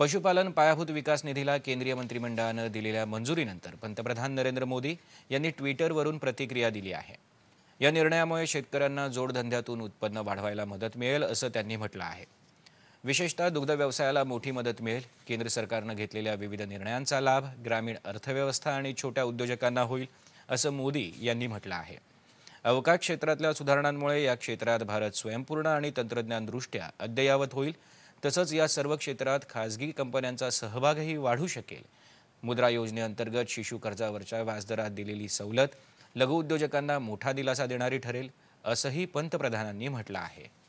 पशुपालन पायाभूत विकास निधीला केंद्रीय मंत्रिमंडळानं दिलेल्या मंजुरीनंतर पंतप्रधान नरेंद्र मोदी यांनी ट्विटरवरून प्रतिक्रिया दिली आहे या निर्णयामुळे शेतकऱ्यांना जोडधंद्यातून उत्पन्न वाढवायला मदत मिळेल असं त्यांनी म्हटलं आहे विशेषतः दुग्ध व्यवसायाला मोठी मदत मिळेल केंद्र सरकारनं घेतलेल्या विविध निर्णयांचा लाभ ग्रामीण अर्थव्यवस्था आणि छोट्या उद्योजकांना होईल असं मोदी यांनी म्हटलं आहे अवकाश क्षेत्रातल्या सुधारणांमुळे या क्षेत्रात भारत स्वयंपूर्ण आणि तंत्रज्ञानदृष्ट्या अद्ययावत होईल तसंच या सर्व क्षेत्रात खाजगी कंपन्यांचा सहभागही वाढू शकेल मुद्रा योजनेअंतर्गत शिशु कर्जावरच्या व्याजदरात दिलेली सवलत लघुउद्योजकांना मोठा दिलासा देणारी ठरेल असंही पंतप्रधानांनी म्हटलं आहे